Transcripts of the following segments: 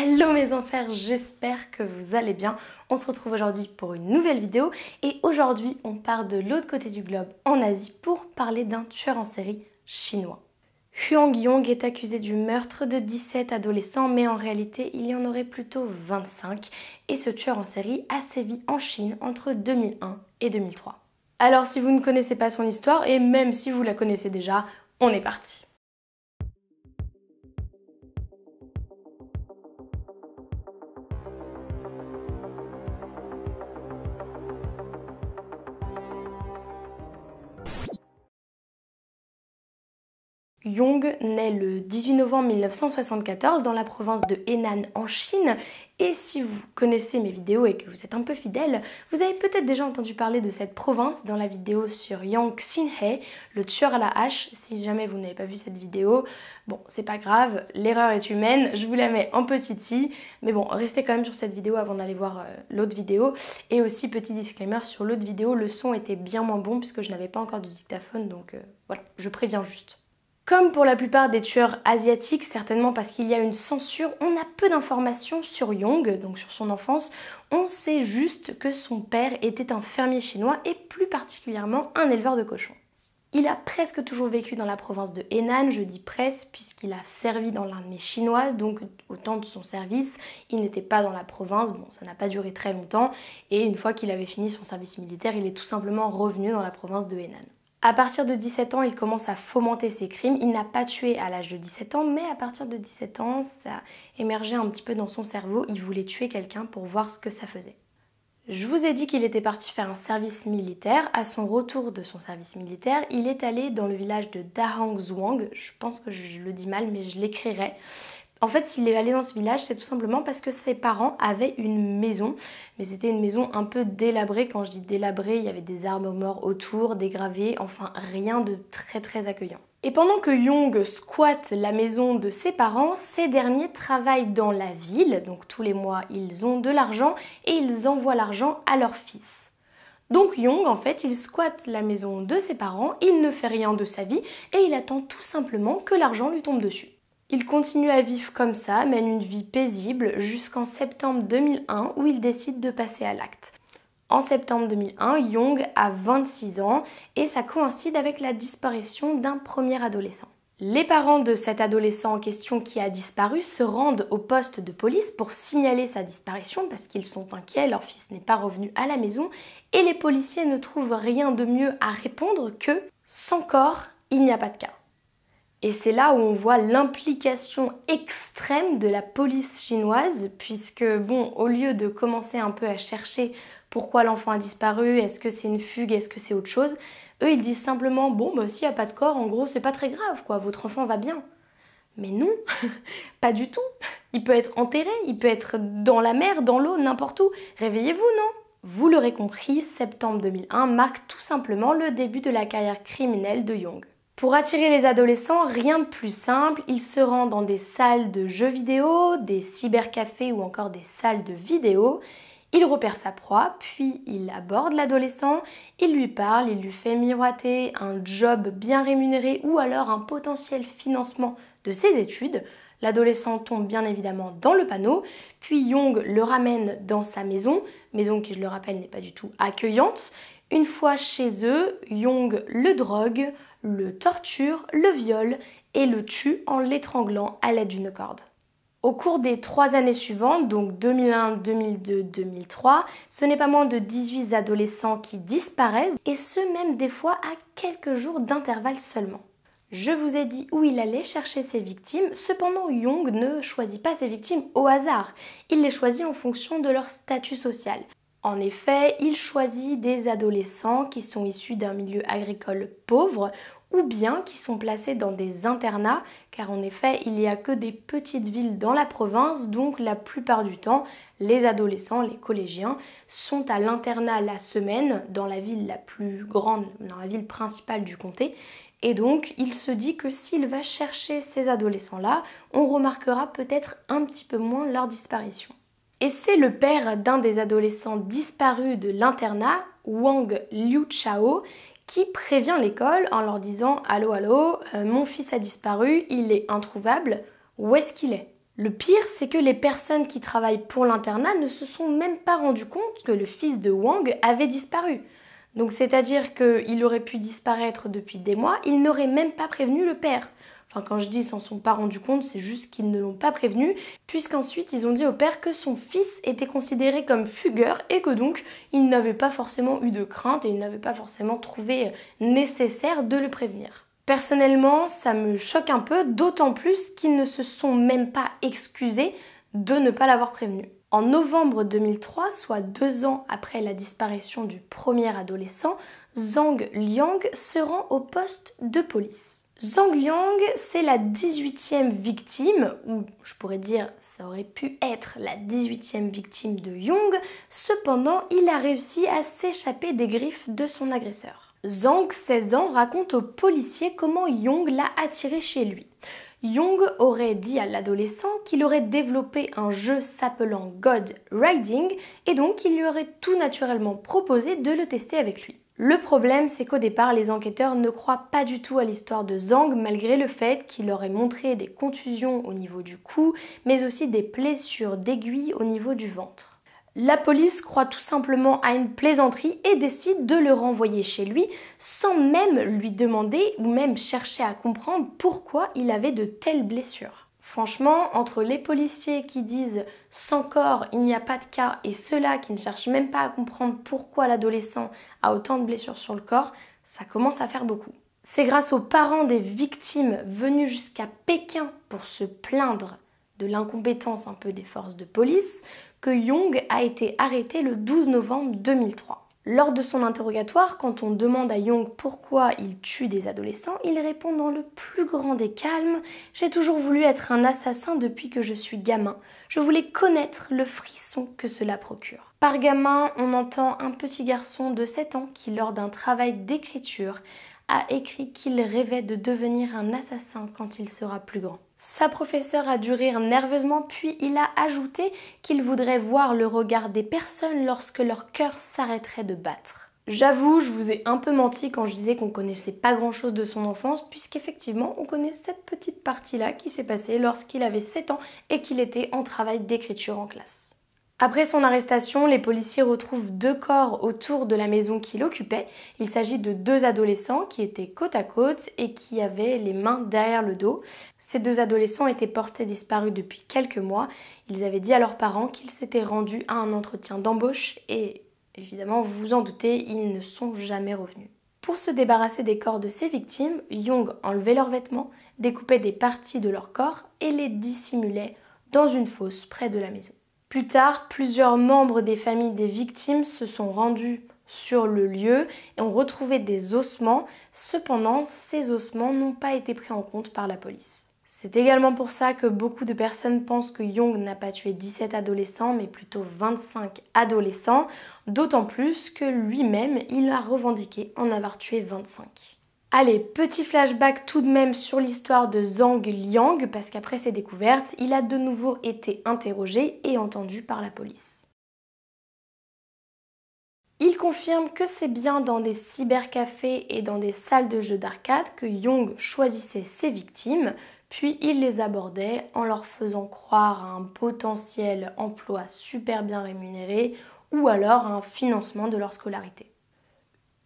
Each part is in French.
Hello mes enfers, j'espère que vous allez bien. On se retrouve aujourd'hui pour une nouvelle vidéo et aujourd'hui on part de l'autre côté du globe en Asie pour parler d'un tueur en série chinois. Huang Yong est accusé du meurtre de 17 adolescents mais en réalité il y en aurait plutôt 25 et ce tueur en série a sévi en Chine entre 2001 et 2003. Alors si vous ne connaissez pas son histoire et même si vous la connaissez déjà, on est parti. Yong naît le 18 novembre 1974 dans la province de Henan en Chine et si vous connaissez mes vidéos et que vous êtes un peu fidèle, vous avez peut-être déjà entendu parler de cette province dans la vidéo sur Yang Xinhe, le tueur à la hache. Si jamais vous n'avez pas vu cette vidéo, bon, c'est pas grave, l'erreur est humaine, je vous la mets en petit i. Mais bon, restez quand même sur cette vidéo avant d'aller voir euh, l'autre vidéo. Et aussi, petit disclaimer, sur l'autre vidéo, le son était bien moins bon puisque je n'avais pas encore de dictaphone, donc euh, voilà, je préviens juste. Comme pour la plupart des tueurs asiatiques, certainement parce qu'il y a une censure, on a peu d'informations sur Yong, donc sur son enfance. On sait juste que son père était un fermier chinois et plus particulièrement un éleveur de cochons. Il a presque toujours vécu dans la province de Henan, je dis presque, puisqu'il a servi dans l'armée chinoise, donc au temps de son service, il n'était pas dans la province, bon ça n'a pas duré très longtemps, et une fois qu'il avait fini son service militaire, il est tout simplement revenu dans la province de Henan. À partir de 17 ans, il commence à fomenter ses crimes. Il n'a pas tué à l'âge de 17 ans, mais à partir de 17 ans, ça émergeait un petit peu dans son cerveau. Il voulait tuer quelqu'un pour voir ce que ça faisait. Je vous ai dit qu'il était parti faire un service militaire. À son retour de son service militaire, il est allé dans le village de Dahangzhuang. Je pense que je le dis mal, mais je l'écrirai. En fait, s'il est allé dans ce village, c'est tout simplement parce que ses parents avaient une maison, mais c'était une maison un peu délabrée. Quand je dis délabrée, il y avait des arbres morts autour, des gravés, enfin rien de très très accueillant. Et pendant que Young squatte la maison de ses parents, ces derniers travaillent dans la ville, donc tous les mois ils ont de l'argent et ils envoient l'argent à leur fils. Donc Young, en fait, il squatte la maison de ses parents, il ne fait rien de sa vie et il attend tout simplement que l'argent lui tombe dessus. Il continue à vivre comme ça, mène une vie paisible jusqu'en septembre 2001 où il décide de passer à l'acte. En septembre 2001, Young a 26 ans et ça coïncide avec la disparition d'un premier adolescent. Les parents de cet adolescent en question qui a disparu se rendent au poste de police pour signaler sa disparition parce qu'ils sont inquiets, leur fils n'est pas revenu à la maison et les policiers ne trouvent rien de mieux à répondre que sans corps, il n'y a pas de cas. Et c'est là où on voit l'implication extrême de la police chinoise, puisque, bon, au lieu de commencer un peu à chercher pourquoi l'enfant a disparu, est-ce que c'est une fugue, est-ce que c'est autre chose, eux ils disent simplement, bon, bah s'il n'y a pas de corps, en gros, c'est pas très grave, quoi, votre enfant va bien. Mais non, pas du tout. Il peut être enterré, il peut être dans la mer, dans l'eau, n'importe où. Réveillez-vous, non Vous l'aurez compris, septembre 2001 marque tout simplement le début de la carrière criminelle de Young. Pour attirer les adolescents, rien de plus simple, il se rend dans des salles de jeux vidéo, des cybercafés ou encore des salles de vidéo. Il repère sa proie, puis il aborde l'adolescent, il lui parle, il lui fait miroiter un job bien rémunéré ou alors un potentiel financement de ses études. L'adolescent tombe bien évidemment dans le panneau, puis Yong le ramène dans sa maison, maison qui je le rappelle n'est pas du tout accueillante. Une fois chez eux, Young le drogue, le torture, le viole et le tue en l'étranglant à l'aide d'une corde. Au cours des trois années suivantes, donc 2001, 2002, 2003, ce n'est pas moins de 18 adolescents qui disparaissent, et ce même des fois à quelques jours d'intervalle seulement. Je vous ai dit où il allait chercher ses victimes, cependant Jung ne choisit pas ses victimes au hasard, il les choisit en fonction de leur statut social. En effet, il choisit des adolescents qui sont issus d'un milieu agricole pauvre ou bien qui sont placés dans des internats, car en effet, il n'y a que des petites villes dans la province, donc la plupart du temps, les adolescents, les collégiens, sont à l'internat la semaine, dans la ville la plus grande, dans la ville principale du comté, et donc, il se dit que s'il va chercher ces adolescents-là, on remarquera peut-être un petit peu moins leur disparition. Et c'est le père d'un des adolescents disparus de l'internat, Wang Liu Chao, qui prévient l'école en leur disant Allô, allô, euh, mon fils a disparu, il est introuvable, où est-ce qu'il est, Le pire, c'est que les personnes qui travaillent pour l'internat ne se sont même pas rendues compte que le fils de Wang avait disparu. Donc, c'est-à-dire qu'il aurait pu disparaître depuis des mois, il n'aurait même pas prévenu le père quand je dis s'en sont pas rendus compte, c'est juste qu'ils ne l'ont pas prévenu, puisqu'ensuite ils ont dit au père que son fils était considéré comme fugueur et que donc il n'avait pas forcément eu de crainte et il n'avait pas forcément trouvé nécessaire de le prévenir. Personnellement, ça me choque un peu, d'autant plus qu'ils ne se sont même pas excusés de ne pas l'avoir prévenu. En novembre 2003, soit deux ans après la disparition du premier adolescent, Zhang Liang se rend au poste de police. Zhang Liang, c'est la 18e victime, ou je pourrais dire ça aurait pu être la 18e victime de Yong, cependant il a réussi à s'échapper des griffes de son agresseur. Zhang, 16 ans, raconte au policier comment Yong l'a attiré chez lui. Yong aurait dit à l'adolescent qu'il aurait développé un jeu s'appelant God Riding et donc il lui aurait tout naturellement proposé de le tester avec lui. Le problème, c'est qu'au départ, les enquêteurs ne croient pas du tout à l'histoire de Zhang, malgré le fait qu'il aurait montré des contusions au niveau du cou, mais aussi des blessures d'aiguilles au niveau du ventre. La police croit tout simplement à une plaisanterie et décide de le renvoyer chez lui sans même lui demander ou même chercher à comprendre pourquoi il avait de telles blessures. Franchement, entre les policiers qui disent sans corps, il n'y a pas de cas, et ceux-là qui ne cherchent même pas à comprendre pourquoi l'adolescent a autant de blessures sur le corps, ça commence à faire beaucoup. C'est grâce aux parents des victimes venus jusqu'à Pékin pour se plaindre de l'incompétence un peu des forces de police que Young a été arrêté le 12 novembre 2003. Lors de son interrogatoire, quand on demande à Young pourquoi il tue des adolescents, il répond dans le plus grand des calmes J'ai toujours voulu être un assassin depuis que je suis gamin. Je voulais connaître le frisson que cela procure. Par gamin, on entend un petit garçon de 7 ans qui, lors d'un travail d'écriture, a écrit qu'il rêvait de devenir un assassin quand il sera plus grand. Sa professeur a dû rire nerveusement, puis il a ajouté qu'il voudrait voir le regard des personnes lorsque leur cœur s'arrêterait de battre. J'avoue, je vous ai un peu menti quand je disais qu'on connaissait pas grand chose de son enfance, puisqu'effectivement, on connaît cette petite partie-là qui s'est passée lorsqu'il avait 7 ans et qu'il était en travail d'écriture en classe. Après son arrestation, les policiers retrouvent deux corps autour de la maison qu'il occupait. Il s'agit de deux adolescents qui étaient côte à côte et qui avaient les mains derrière le dos. Ces deux adolescents étaient portés disparus depuis quelques mois. Ils avaient dit à leurs parents qu'ils s'étaient rendus à un entretien d'embauche et évidemment, vous vous en doutez, ils ne sont jamais revenus. Pour se débarrasser des corps de ses victimes, Young enlevait leurs vêtements, découpait des parties de leurs corps et les dissimulait dans une fosse près de la maison. Plus tard, plusieurs membres des familles des victimes se sont rendus sur le lieu et ont retrouvé des ossements. Cependant, ces ossements n'ont pas été pris en compte par la police. C'est également pour ça que beaucoup de personnes pensent que Young n'a pas tué 17 adolescents, mais plutôt 25 adolescents, d'autant plus que lui-même, il a revendiqué en avoir tué 25. Allez, petit flashback tout de même sur l'histoire de Zhang Liang, parce qu'après ses découvertes, il a de nouveau été interrogé et entendu par la police. Il confirme que c'est bien dans des cybercafés et dans des salles de jeux d'arcade que Yong choisissait ses victimes, puis il les abordait en leur faisant croire à un potentiel emploi super bien rémunéré ou alors à un financement de leur scolarité.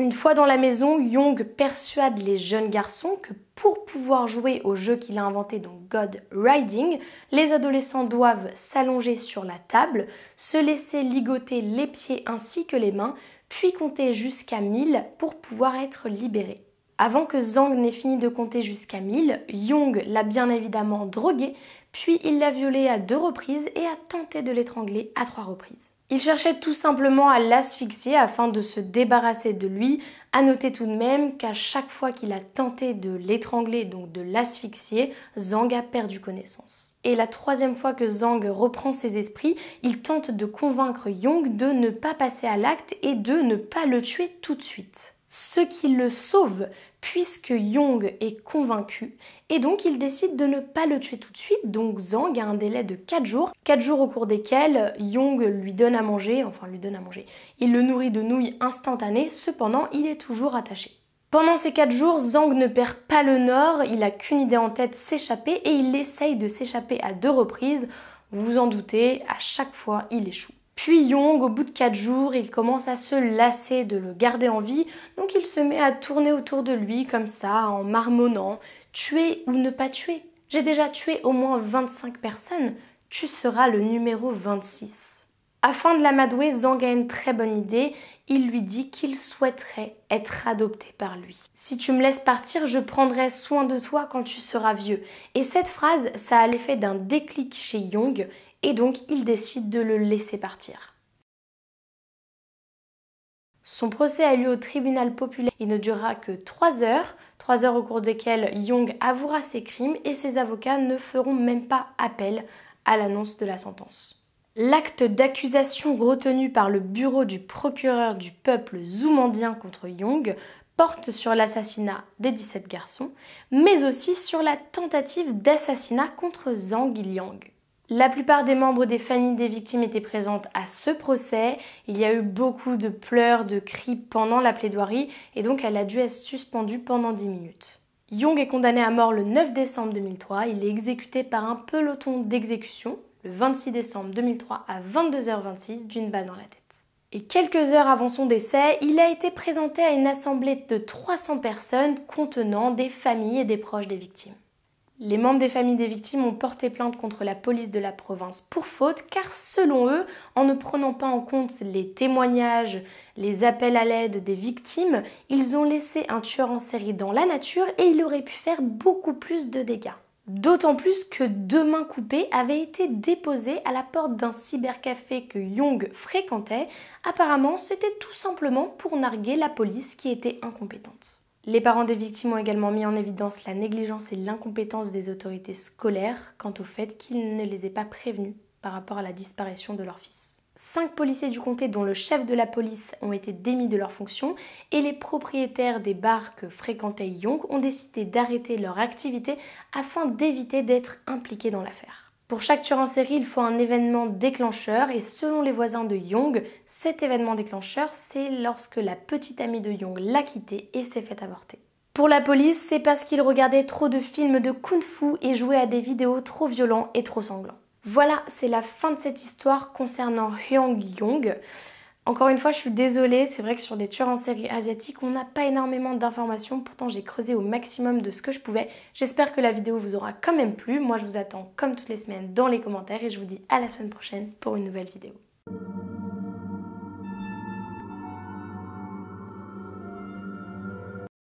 Une fois dans la maison, Jung persuade les jeunes garçons que pour pouvoir jouer au jeu qu'il a inventé, donc God Riding, les adolescents doivent s'allonger sur la table, se laisser ligoter les pieds ainsi que les mains, puis compter jusqu'à 1000 pour pouvoir être libérés. Avant que Zhang n'ait fini de compter jusqu'à 1000, Jung l'a bien évidemment drogué puis il l'a violée à deux reprises et a tenté de l'étrangler à trois reprises. Il cherchait tout simplement à l'asphyxier afin de se débarrasser de lui. À noter tout de même qu'à chaque fois qu'il a tenté de l'étrangler, donc de l'asphyxier, Zhang a perdu connaissance. Et la troisième fois que Zhang reprend ses esprits, il tente de convaincre Yong de ne pas passer à l'acte et de ne pas le tuer tout de suite. Ce qui le sauve, puisque Yong est convaincu, et donc il décide de ne pas le tuer tout de suite, donc Zhang a un délai de 4 jours, 4 jours au cours desquels Yong lui donne à manger, enfin lui donne à manger, il le nourrit de nouilles instantanées, cependant il est toujours attaché. Pendant ces 4 jours, Zhang ne perd pas le nord, il a qu'une idée en tête, s'échapper, et il essaye de s'échapper à deux reprises, vous vous en doutez, à chaque fois il échoue. Puis Yong, au bout de 4 jours, il commence à se lasser de le garder en vie, donc il se met à tourner autour de lui comme ça, en marmonnant Tuer ou ne pas tuer J'ai déjà tué au moins 25 personnes, tu seras le numéro 26. Afin de l'amadouer, Zhang a une très bonne idée. Il lui dit qu'il souhaiterait être adopté par lui. Si tu me laisses partir, je prendrai soin de toi quand tu seras vieux. Et cette phrase, ça a l'effet d'un déclic chez Yong et donc il décide de le laisser partir. Son procès a lieu au tribunal populaire et ne durera que 3 heures, 3 heures au cours desquelles Yong avouera ses crimes et ses avocats ne feront même pas appel à l'annonce de la sentence. L'acte d'accusation retenu par le bureau du procureur du peuple zoumandien contre Yong porte sur l'assassinat des 17 garçons, mais aussi sur la tentative d'assassinat contre Zhang Liang. La plupart des membres des familles des victimes étaient présentes à ce procès. Il y a eu beaucoup de pleurs, de cris pendant la plaidoirie, et donc elle a dû être suspendue pendant 10 minutes. Yong est condamné à mort le 9 décembre 2003. Il est exécuté par un peloton d'exécution le 26 décembre 2003 à 22h26 d'une balle dans la tête. Et quelques heures avant son décès, il a été présenté à une assemblée de 300 personnes contenant des familles et des proches des victimes. Les membres des familles des victimes ont porté plainte contre la police de la province pour faute car selon eux, en ne prenant pas en compte les témoignages, les appels à l'aide des victimes, ils ont laissé un tueur en série dans la nature et il aurait pu faire beaucoup plus de dégâts. D'autant plus que deux mains coupées avaient été déposées à la porte d'un cybercafé que Young fréquentait. Apparemment, c'était tout simplement pour narguer la police qui était incompétente. Les parents des victimes ont également mis en évidence la négligence et l'incompétence des autorités scolaires quant au fait qu'ils ne les aient pas prévenus par rapport à la disparition de leur fils. Cinq policiers du comté, dont le chef de la police, ont été démis de leurs fonctions et les propriétaires des bars que fréquentait Young ont décidé d'arrêter leur activité afin d'éviter d'être impliqués dans l'affaire. Pour chaque tueur en série, il faut un événement déclencheur et selon les voisins de Young, cet événement déclencheur, c'est lorsque la petite amie de Young l'a quitté et s'est fait avorter. Pour la police, c'est parce qu'il regardait trop de films de kung-fu et jouait à des vidéos trop violents et trop sanglants. Voilà, c'est la fin de cette histoire concernant Hyang Yong. Encore une fois, je suis désolée, c'est vrai que sur des tueurs en série asiatiques, on n'a pas énormément d'informations, pourtant j'ai creusé au maximum de ce que je pouvais. J'espère que la vidéo vous aura quand même plu. Moi, je vous attends comme toutes les semaines dans les commentaires et je vous dis à la semaine prochaine pour une nouvelle vidéo.